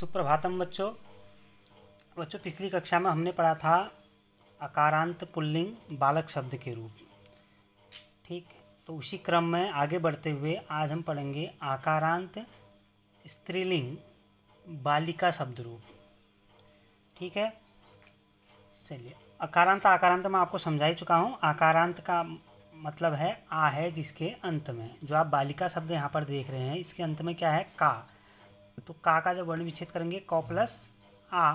सुप्रभातम बच्चों बच्चों पिछली कक्षा में हमने पढ़ा था अकारांत पुल्लिंग बालक शब्द के रूप ठीक तो उसी क्रम में आगे बढ़ते हुए आज हम पढ़ेंगे आकारांत स्त्रीलिंग बालिका शब्द रूप ठीक है चलिए अकारांत आकारांत मैं आपको समझा ही चुका हूँ आकारांत का मतलब है आ है जिसके अंत में जो आप बालिका शब्द यहाँ पर देख रहे हैं इसके अंत में क्या है का तो का का जब वर्ण विच्छेद करेंगे क प्लस आ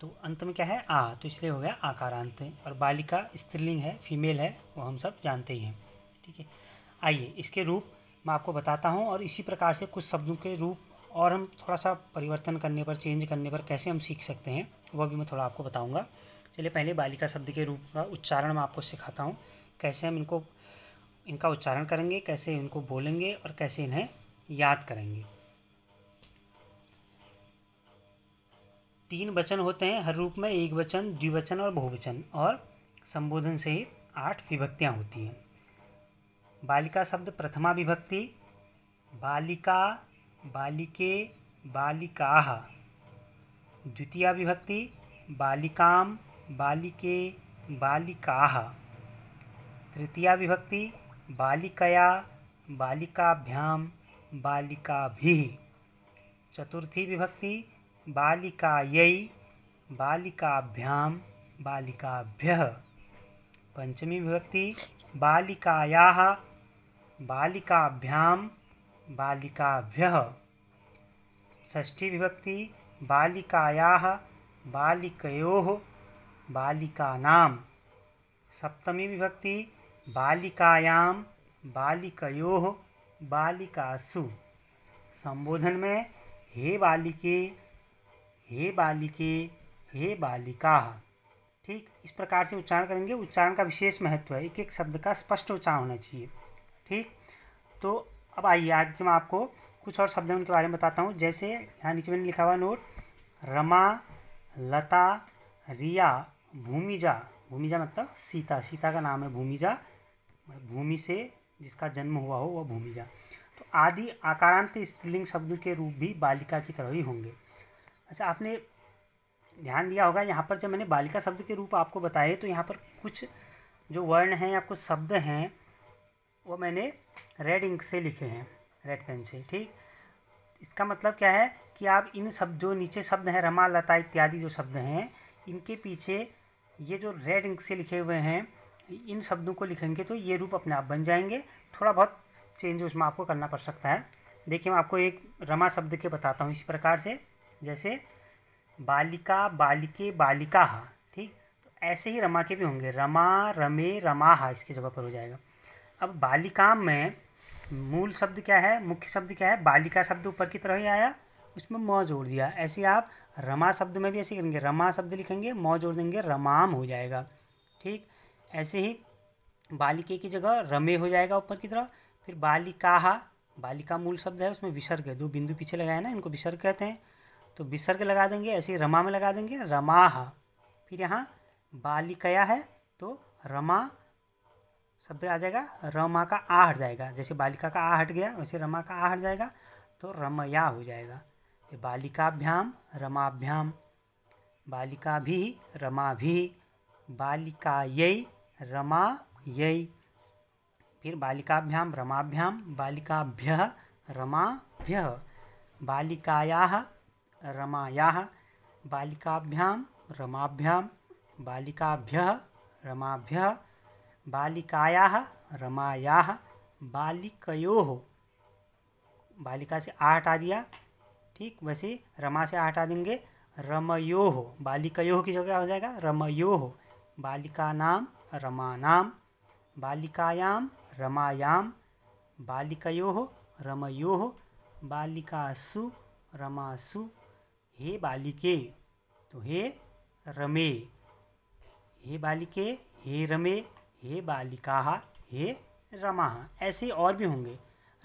तो अंत में क्या है आ तो इसलिए हो गया आकारांत और बालिका स्त्रीलिंग है फीमेल है वो हम सब जानते ही हैं ठीक है आइए इसके रूप मैं आपको बताता हूँ और इसी प्रकार से कुछ शब्दों के रूप और हम थोड़ा सा परिवर्तन करने पर चेंज करने पर कैसे हम सीख सकते हैं वह भी मैं थोड़ा आपको बताऊँगा चलिए पहले बालिका शब्द के रूप का उच्चारण मैं आपको सिखाता हूँ कैसे हम इनको इनका उच्चारण करेंगे कैसे इनको बोलेंगे और कैसे इन्हें याद करेंगे तीन वचन होते हैं हर रूप में एक वचन द्विवचन और बहुवचन और संबोधन सहित आठ विभक्तियाँ होती हैं बालिका शब्द प्रथमा विभक्ति बालिका बालिके बालिका द्वितीय विभक्ति बालिकाम बालिके बालिका तृतीय विभक्ति बालिकया बालिकाभ्याम बालिकाभि चतुर्थी विभक्ति बालिकायै बालिकाभ्याम बालिकाभ्य पंचमी विभक्ति बालिकाया बालिकाभ्याम बालिकाभ्य ष्ठी विभक्ति बालिकाया बालिको बालिकानाम सप्तमी विभक्ति बालिकायाम बालिको बालिकासु संबोधन में हे बालिके हे बालिके हे बालिका ठीक इस प्रकार से उच्चारण करेंगे उच्चारण का विशेष महत्व है एक एक शब्द का स्पष्ट उच्चारण होना चाहिए ठीक तो अब आइए आज मैं आपको कुछ और शब्द उनके बारे में बताता हूँ जैसे यहाँ नीचे मैंने लिखा हुआ नोट रमा लता रिया भूमिजा भूमिजा मतलब सीता सीता का नाम है भूमिजा मतलब भूमि से जिसका जन्म हुआ हो वह भूमिजा तो आदि आकारांत स्त्रीलिंग शब्द के रूप भी बालिका की तरह ही होंगे अच्छा आपने ध्यान दिया होगा यहाँ पर जब मैंने बालिका शब्द के रूप आपको बताए तो यहाँ पर कुछ जो वर्ण हैं या कुछ शब्द हैं वो मैंने रेड इंक से लिखे हैं रेड पेन से ठीक इसका मतलब क्या है कि आप इन शब्द जो नीचे शब्द हैं रमा लता इत्यादि जो शब्द हैं इनके पीछे ये जो रेड इंक से लिखे हुए हैं इन शब्दों को लिखेंगे तो ये रूप अपने आप बन जाएंगे थोड़ा बहुत चेंज उसमें आपको करना पड़ सकता है देखिए मैं आपको एक रमा शब्द के बताता हूँ इसी प्रकार से जैसे बालिका बालिके बालिका ठीक तो ऐसे ही रमा के भी होंगे रमा रमे हा इसके जगह पर हो जाएगा अब बालिका में मूल शब्द क्या है मुख्य शब्द क्या है बालिका शब्द ऊपर की तरह ही आया उसमें मौ जोड़ दिया ऐसे आप रमा शब्द में भी ऐसे करेंगे रमा शब्द लिखेंगे मौ जोड़ देंगे रमाम हो जाएगा ठीक ऐसे ही बालिके की जगह रमे हो जाएगा ऊपर की तरह फिर बालिकाहा बालिका मूल शब्द है उसमें विसर्ग दो बिंदु पीछे लगाए ना इनको विसर्ग कहते हैं तो विसर्ग लगा देंगे ऐसे ही रमा में लगा देंगे रमाह फिर यहाँ बालिकया है तो रमा शब्द आ जाएगा रमा का आ हट जाएगा जैसे बालिका का आ हट गया वैसे रमा का आ हट जाएगा तो रमया हो जाएगा बालिकाभ्याम रमाभ्याम बालिका भी रमा भी बालिका यई रमा यई फिर बालिकाभ्याम रमाभ्याम बालिकाभ्य रमाभ्य बालिकाया रमाया बालिकाभ्याम रमाभ्याम बालिकाभ्य रमाभ्य बालिकाया रमाया बालिकयोः बालिका से आ हटा दिया ठीक वैसे रमा से आ हटा देंगे रमयो हो बालिकयो की जगह हो जाएगा रमयो हो बालिका नाम रमा नाम बालिकायाम रमायाम बालिकयो हो रमयो हो बालिकासु रमासु हे बालिके तो हे रमे हे बालिके हे रमे हे बालिका हे रमा ऐसे और भी होंगे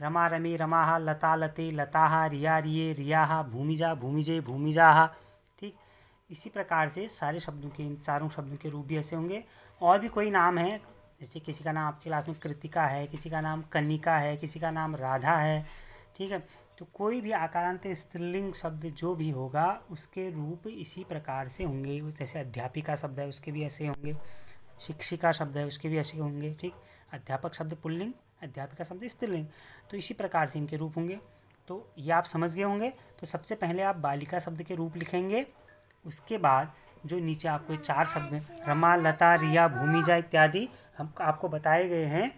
रमा रमे रमा लता लते लता रिया रिये रिया भूमिजा भूमिजे भूमिजा ठीक इसी प्रकार से सारे शब्दों के इन चारों शब्दों के रूप भी ऐसे होंगे और भी कोई नाम है जैसे किसी का नाम आपकी क्लास में कृतिका है किसी का नाम कनिका है किसी का नाम राधा है ठीक है तो कोई भी आकारांत स्त्रीलिंग शब्द जो भी होगा उसके रूप इसी प्रकार से होंगे जैसे अध्यापिका शब्द है उसके भी ऐसे होंगे शिक्षिका शब्द है उसके भी ऐसे होंगे ठीक अध्यापक शब्द पुल्लिंग अध्यापिका शब्द स्त्रीलिंग तो इसी प्रकार से इनके रूप होंगे तो ये आप समझ गए होंगे तो सबसे पहले आप बालिका शब्द के रूप लिखेंगे उसके बाद जो नीचे आपको चार शब्द रमा लता रिया भूमिजा इत्यादि हम आपको बताए गए हैं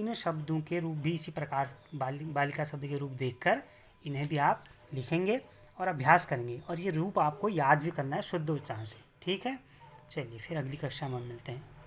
इन शब्दों के रूप भी इसी प्रकार बालिका शब्द के रूप देखकर इन्हें भी आप लिखेंगे और अभ्यास करेंगे और ये रूप आपको याद भी करना है शुद्ध उच्चारण से ठीक है चलिए फिर अगली कक्षा में मिलते हैं